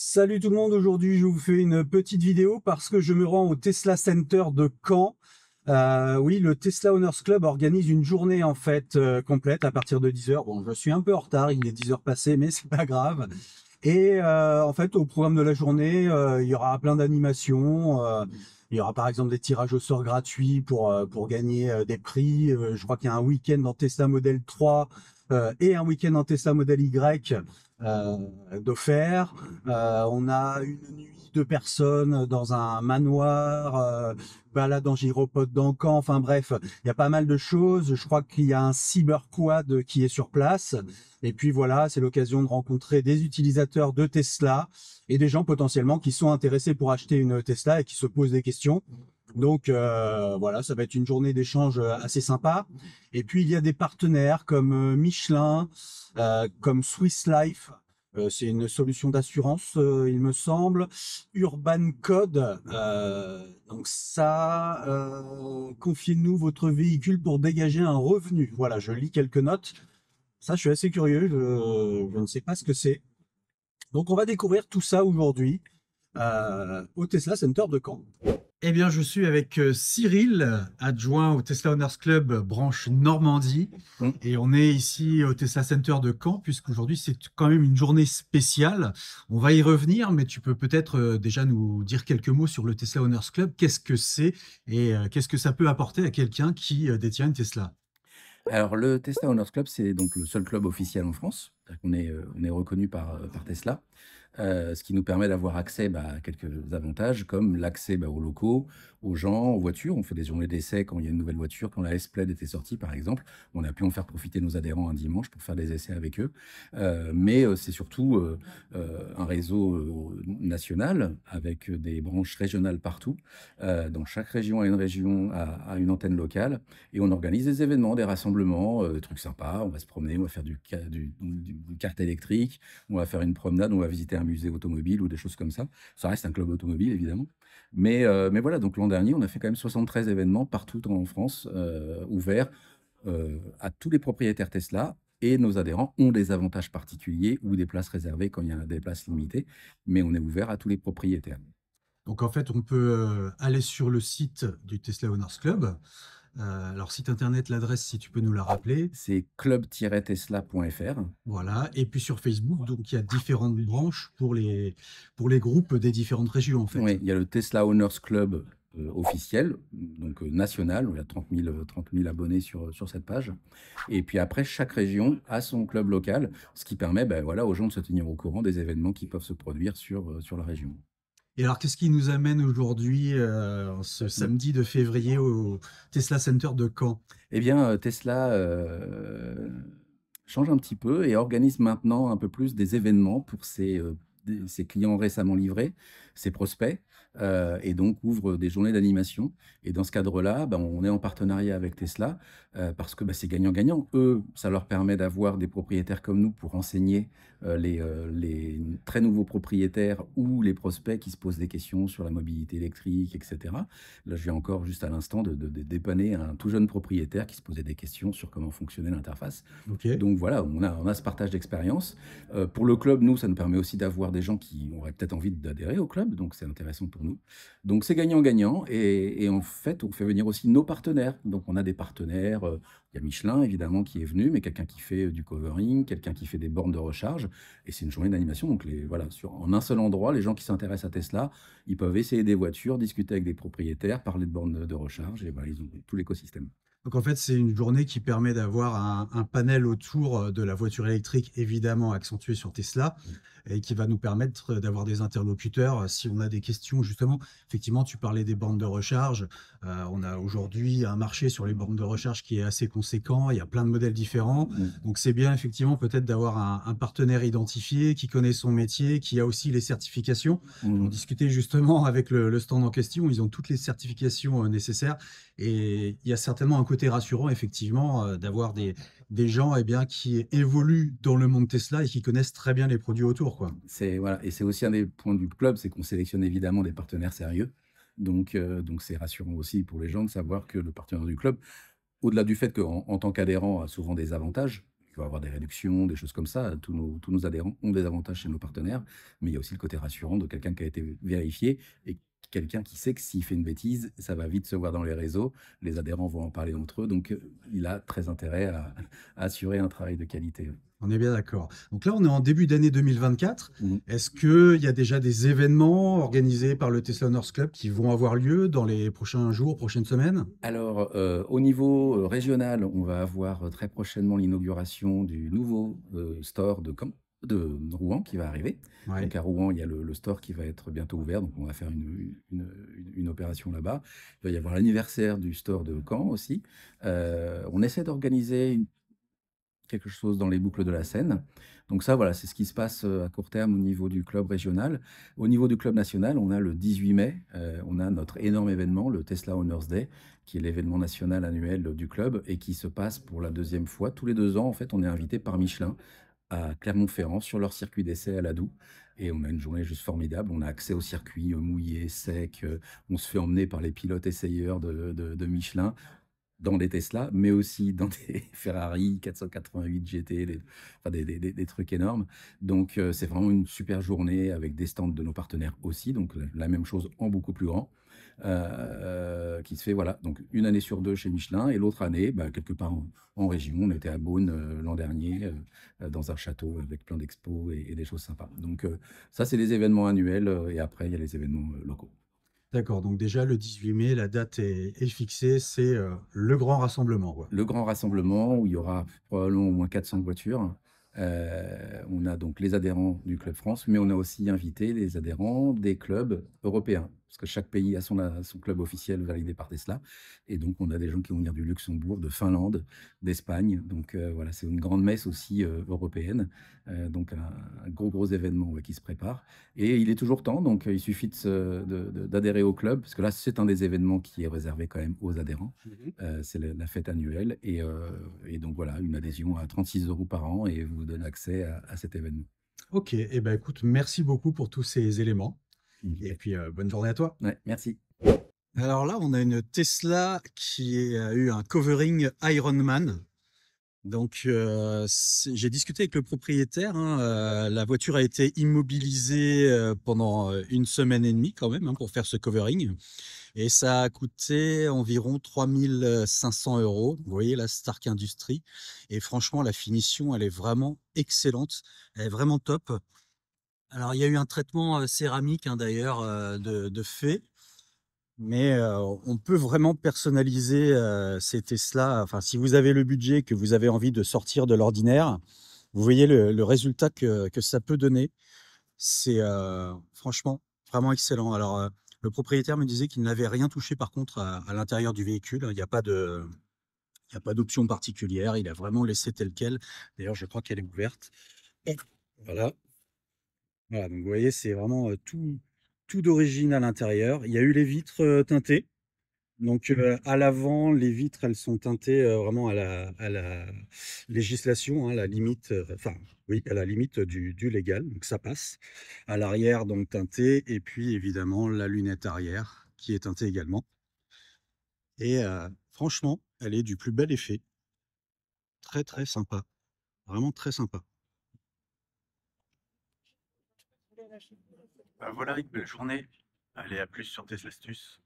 Salut tout le monde, aujourd'hui je vous fais une petite vidéo parce que je me rends au Tesla Center de Caen. Euh, oui, le Tesla Owners Club organise une journée en fait euh, complète à partir de 10h. Bon, je suis un peu en retard, il est 10h passé, mais c'est pas grave. Et euh, en fait, au programme de la journée, il y aura plein d'animations. il y aura par exemple des tirages au sort gratuits pour pour gagner des prix. je crois qu'il y a un week-end dans Tesla Model 3 euh, et un week-end en Tesla Model Y euh, d'offert. Euh, on a une nuit de personnes dans un manoir, euh, balade en gyropode d'Ancan. Enfin bref, il y a pas mal de choses. Je crois qu'il y a un CyberQuad qui est sur place. Et puis voilà, c'est l'occasion de rencontrer des utilisateurs de Tesla et des gens potentiellement qui sont intéressés pour acheter une Tesla et qui se posent des questions. Donc euh, voilà, ça va être une journée d'échange euh, assez sympa. Et puis il y a des partenaires comme euh, Michelin, comme Swiss Life. c'est une solution d'assurance, il me semble. Urban Code. donc ça, confiez-nous votre véhicule pour dégager un revenu. Voilà, je lis quelques notes. Ça, je suis assez curieux. Je, je ne sais pas ce que c'est. Donc on va découvrir tout ça aujourd'hui au Tesla Center de Caen. Eh bien, je suis avec euh, Cyril, adjoint au Tesla Owners Club euh, branche Normandie. Mmh. Et on est ici au Tesla Center de Caen, puisqu'aujourd'hui, c'est quand même une journée spéciale. On va y revenir, mais tu peux peut-être euh, déjà nous dire quelques mots sur le Tesla Owners Club. Qu'est-ce que c'est et qu'est-ce que ça peut apporter à quelqu'un qui détient une Tesla alors, le Tesla Owners Club, c'est donc le seul club officiel en France. On est, on est reconnu par, par Tesla. Euh, ce qui nous permet d'avoir accès bah, à quelques avantages, comme l'accès bah, aux locaux, aux gens, aux voitures. On fait des journées d'essai quand il y a une nouvelle voiture, quand la S-Plaid était sortie, par exemple. On a pu en faire profiter nos adhérents un dimanche pour faire des essais avec eux. Euh, mais euh, c'est surtout un réseau national avec des branches régionales partout. dans chaque région a une région, a, une antenne locale. Et on organise des événements, des rassemblements, des trucs sympas. On va se promener, on va faire du, carte électrique, on va faire une promenade, on va visiter un musée automobile ou des choses comme ça. Ça reste un club automobile, évidemment. Mais, euh, mais voilà, donc l'an dernier, on a fait quand même 73 événements partout en France, euh, ouverts euh, à tous les propriétaires Tesla. Et nos adhérents ont des avantages particuliers ou des places réservées quand il y a des places limitées. Mais on est ouvert à tous les propriétaires. Donc en fait, on peut aller sur le site du Tesla Owners Club. Euh, alors, site internet, l'adresse, si tu peux nous la rappeler. C'est club-tesla.fr. Voilà. Et puis sur Facebook, donc il y a différentes branches pour les, pour les groupes des différentes régions, en fait. Oui, il y a le Tesla Owners Club euh, officiel, donc euh, national, où il y a 30 000, abonnés sur, sur cette page. Et puis après, chaque région a son club local, ce qui permet ben, voilà, aux gens de se tenir au courant des événements qui peuvent se produire sur, sur la région. Et alors, qu'est-ce qui nous amène aujourd'hui, euh, ce mmh. samedi de février, au Tesla Center de Caen Eh bien, euh, Tesla euh, change un petit peu et organise maintenant un peu plus des événements pour ses clients récemment livrés, ses prospects. Euh, et donc ouvre des journées d'animation. Et dans ce cadre-là, ben, on est en partenariat avec Tesla euh, parce que ben, c'est gagnant-gagnant. Eux, ça leur permet d'avoir des propriétaires comme nous pour enseigner euh, les, très nouveaux propriétaires ou les prospects qui se posent des questions sur la mobilité électrique, etc. Là, je viens encore juste à l'instant de, dépanner un tout jeune propriétaire qui se posait des questions sur comment fonctionnait l'interface. Donc voilà, on a, on a ce partage d'expérience. pour le club, nous, ça nous permet aussi d'avoir des gens qui auraient peut-être envie d'adhérer au club, donc c'est intéressant pour donc c'est gagnant-gagnant. Et, en fait, on fait venir aussi nos partenaires. Donc on a des partenaires. Euh, il y a Michelin, évidemment, qui est venu, mais quelqu'un qui fait euh, du covering, quelqu'un qui fait des bornes de recharge. Et c'est une journée d'animation. Donc les, voilà, sur, en un seul endroit, les gens qui s'intéressent à Tesla, ils peuvent essayer des voitures, discuter avec des propriétaires, parler de bornes de recharge. Et voilà, ils ont tout l'écosystème. Donc en fait, c'est une journée qui permet d'avoir un, un, panel autour euh, de la voiture électrique, évidemment accentué sur Tesla, et qui va nous permettre euh, d'avoir des interlocuteurs euh, si on a des questions. Justement, effectivement, tu parlais des bornes de recharge. Euh, on a aujourd'hui un marché sur les bornes de recharge qui est assez conséquent. Il y a plein de modèles différents. Mmh. Donc, c'est bien effectivement peut-être d'avoir un, partenaire identifié qui connaît son métier, qui a aussi les certifications. On mmh. discutait justement avec le, le, stand en question. Ils ont toutes les certifications nécessaires et il y a certainement un côté rassurant effectivement d'avoir des des gens eh bien, qui évoluent dans le monde Tesla et qui connaissent très bien les produits autour. Quoi. C'est, voilà. Et c'est aussi un des points du club, c'est qu'on sélectionne évidemment des partenaires sérieux. Donc, euh, donc c'est rassurant aussi pour les gens de savoir que le partenaire du club, au-delà du fait qu'en en tant qu'adhérent, a souvent des avantages, il va avoir des réductions, des choses comme ça. Tous nos, tous nos adhérents ont des avantages chez nos partenaires, mais il y a aussi le côté rassurant de quelqu'un qui a été vérifié et quelqu'un qui sait que s'il fait une bêtise, ça va vite se voir dans les réseaux, les adhérents vont en parler entre eux, donc euh, il a très intérêt à, assurer un travail de qualité. On est bien d'accord. Donc là, on est en début d'année 2024. Mmh. Est-ce qu'il y a déjà des événements organisés par le Tesla Club qui vont avoir lieu dans les prochains jours, prochaines semaines Alors, euh, au niveau euh, régional, on va avoir très prochainement l'inauguration du nouveau store de camp de Rouen qui va arriver. Donc à Rouen, il y a le, store qui va être bientôt ouvert, donc on va faire une, opération là-bas. Il va y avoir l'anniversaire du store de Caen aussi. Euh, on essaie d'organiser quelque chose dans les boucles de la Seine. Donc ça, voilà, c'est ce qui se passe euh, à court terme au niveau du club régional. Au niveau du club national, on a le 18 mai, euh, on a notre énorme événement, le Tesla Honors Day, qui est l'événement national annuel du club et qui se passe pour la deuxième fois. Tous les deux ans, en fait, on est invité par Michelin à Clermont-Ferrand sur leur circuit d'essai à Ladoux, Et on a une journée juste formidable. On a accès au circuit euh, mouillé, sec. Euh, on se fait emmener par les pilotes essayeurs de, Michelin dans des Tesla, mais aussi dans des Ferrari 488 GT, des, trucs énormes. Donc, euh, c'est vraiment une super journée avec des stands de nos partenaires aussi. Donc, la même chose en beaucoup plus grand. Euh, euh, qui se fait voilà donc une année sur deux chez Michelin et l'autre année bah, quelque part en, région. On était à Beaune euh, l'an dernier dans un château avec plein d'expos et, des choses sympas. Donc ça c'est les événements annuels et après il y a les événements locaux. D'accord, donc déjà le 18 mai, la date est, fixée, c'est le grand rassemblement. Le grand rassemblement où il y aura probablement au moins 400 voitures. on a donc les adhérents du Club France, mais on a aussi invité les adhérents des clubs européens parce que chaque pays a son, euh, son, club officiel validé par Tesla. Et donc, on a des gens qui vont venir du Luxembourg, de Finlande, d'Espagne. Donc, euh, voilà, c'est une grande messe aussi euh, européenne. donc, un, gros, gros événement qui se prépare. Et il est toujours temps, donc il suffit d'adhérer au club, parce que là, c'est un des événements qui est réservé quand même aux adhérents. Mmh c'est la, fête annuelle. Et, donc, voilà, une adhésion à 36 euros par an et vous donne accès à, cet événement. Ok, et eh ben écoute, merci beaucoup pour tous ces éléments. Mmh. Et puis, euh, bonne journée à toi. merci. Alors là, on a une Tesla qui a eu un covering Iron Man. Donc, euh, j'ai discuté avec le propriétaire. Hein, euh, la voiture a été immobilisée pendant une semaine et demie quand même hein, pour faire ce covering. Et ça a coûté environ 3500 euros. Vous voyez la Stark Industries. Et franchement, la finition, elle est vraiment excellente. Elle est vraiment top. Alors, il y a eu un traitement céramique, hein, d'ailleurs, de, fait mais on peut vraiment personnaliser ces Tesla. Enfin, si vous avez le budget, que vous avez envie de sortir de l'ordinaire, vous voyez le, résultat que, que, ça peut donner. C'est franchement vraiment excellent. Alors, le propriétaire me disait qu'il n'avait rien touché par contre à, l'intérieur du véhicule. Il n'y a pas de, il n'y a pas d'option particulière. Il a vraiment laissé tel quel. D'ailleurs, je crois qu'elle est ouverte. Voilà, voilà, donc vous voyez, c'est vraiment tout, tout d'origine à l'intérieur. Il y a eu les vitres teintées. Donc mmh. à l'avant, les vitres, elles sont teintées vraiment à la, la législation, à hein, la limite, enfin oui, à la limite du, légal, donc ça passe. À l'arrière, donc teinté, et puis évidemment la lunette arrière qui est teintée également. Et franchement, elle est du plus bel effet. Très très sympa, vraiment très sympa. Bah, voilà une belle journée. Allez, à plus sur tes astuces.